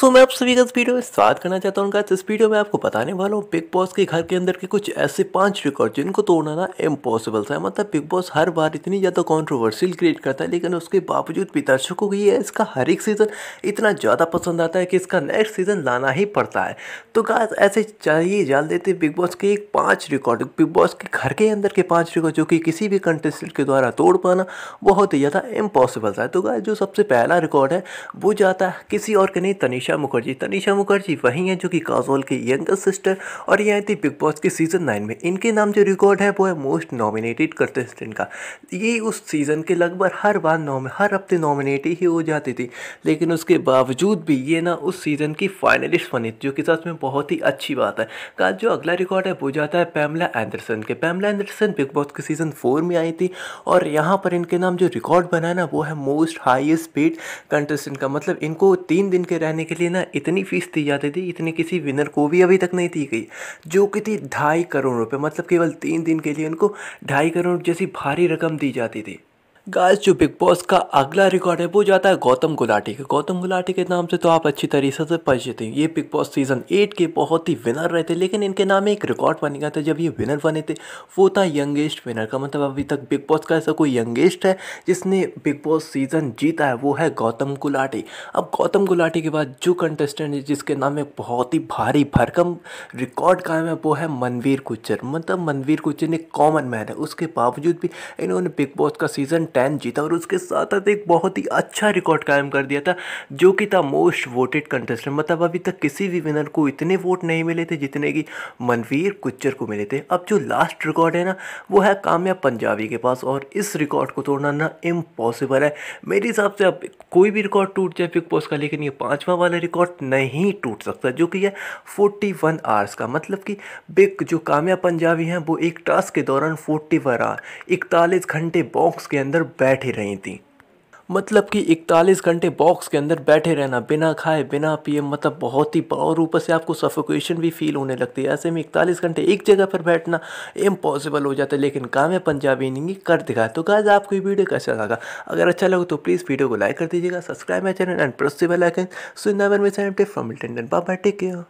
सो so, मैं आप सभी का इस वीडियो में स्वागत करना चाहता हूँ इस वीडियो में आपको बताने वाला हूँ बिग बॉस के घर के अंदर के कुछ ऐसे पांच रिकॉर्ड जिनको तोड़ना ना इम्पॉसिबल था मतलब बिग बॉस हर बार इतनी ज़्यादा कॉन्ट्रोवर्सियल क्रिएट करता है लेकिन उसके बावजूद भी दर्शकों को ये इसका हर एक सीज़न इतना ज़्यादा पसंद आता है कि इसका नेक्स्ट सीज़न लाना ही पड़ता है तो गाज ऐसे चाहिए जान देते बिग बॉस के एक पाँच रिकॉर्ड बिग बॉस के घर के अंदर के पाँच रिकॉर्ड जो कि किसी भी कंटेस्टेंट के द्वारा तोड़ पाना बहुत ही ज़्यादा इम्पॉसिबल था तो गाय जो सबसे पहला रिकॉर्ड है वो जाता है किसी और के नहीं तनिष तनिषा मुखर्जी तनिषा तो मुखर्जी वही हैं जो कि काजोल के यंगस्ट सिस्टर और ये आई थी बिग बॉस के सीज़न नाइन में इनके नाम जो रिकॉर्ड है वो है मोस्ट नॉमिनेटेड कंटेस्टेंट का ये उस सीज़न के लगभग हर बार नॉम हर हफ्ते नॉमिनेट ही हो जाती थी लेकिन उसके बावजूद भी ये ना उस सीज़न की फाइनलिस्ट बनी जो कि साथ में बहुत ही अच्छी बात है का जो अगला रिकॉर्ड है वो जाता है पैमला एंडरसन के पैमला एंडरसन बिग बॉस के सीज़न फोर में आई थी और यहाँ पर इनके नाम जो रिकॉर्ड बना ना वो है मोस्ट हाइएस्ट पेड कंटेस्टेंट का मतलब इनको तीन दिन के रहने के लिए ना इतनी फ़ीस दी जाती थी इतनी किसी विनर को भी अभी तक नहीं दी गई जो कि थी ढाई करोड़ रुपये मतलब केवल तीन दिन के लिए उनको ढाई करोड़ जैसी भारी रकम दी जाती थी गाइस जो बिग बॉस का अगला रिकॉर्ड है वो जाता है गौतम गुलाटी के गौतम गुलाटी के नाम से तो आप अच्छी तरीके से परिचित हैं ये बिग बॉस सीजन एट के बहुत ही विनर रहे थे लेकिन इनके नाम एक रिकॉर्ड बन गया था जब ये विनर बने थे वो था यंगेस्ट विनर का मतलब अभी तक बिग बॉस का ऐसा कोई यंगेस्ट है जिसने बिग बॉस सीजन जीता है वो है गौतम गुलाटी अब गौतम गुलाटी के बाद जो कंटेस्टेंट है जिसके नाम एक बहुत ही भारी भरकम रिकॉर्ड कायम है वो है मनवीर कुचर मतलब मनवीर कुचर एक कॉमन मैन है उसके बावजूद भी इन्होंने बिग बॉस का सीज़न टेन जीता और उसके साथ साथ एक बहुत ही अच्छा रिकॉर्ड कायम कर दिया था जो कि था मोस्ट वोटेड कंटेस्टेंट मतलब अभी तक किसी भी विनर को इतने वोट नहीं मिले थे जितने कि मनवीर कुच्चर को मिले थे अब जो लास्ट रिकॉर्ड है ना वो है कामयाब पंजाबी के पास और इस रिकॉर्ड को तोड़ना ना इम्पॉसिबल है मेरे हिसाब से अब कोई भी रिकॉर्ड टूट जाए बिग बॉस का लेकिन ये पाँचवा वाला रिकॉर्ड नहीं टूट सकता जो कि है फोर्टी वन आवर्स का मतलब कि बिग जो कामयाब पंजाबी हैं वो एक टास्क के दौरान फोर्टी वन आवर इकतालीस घंटे बॉक्स के अंदर बैठी रही थी मतलब कि इकतालीस घंटे बॉक्स के अंदर बैठे रहना बिना खाए बिना पिए मतलब बहुत ही और ऊपर से आपको सफोकेशन भी फील होने लगती है ऐसे में इकतालीस घंटे एक जगह पर बैठना इम्पॉसिबल हो जाता है लेकिन काम है पंजाबी इनिंग कर दिखाए तो गाज आपको ये वीडियो कैसा लगा अगर अच्छा लगा तो प्लीज़ वीडियो को लाइक कर दीजिएगा subscribe my channel and press the bell icon from take care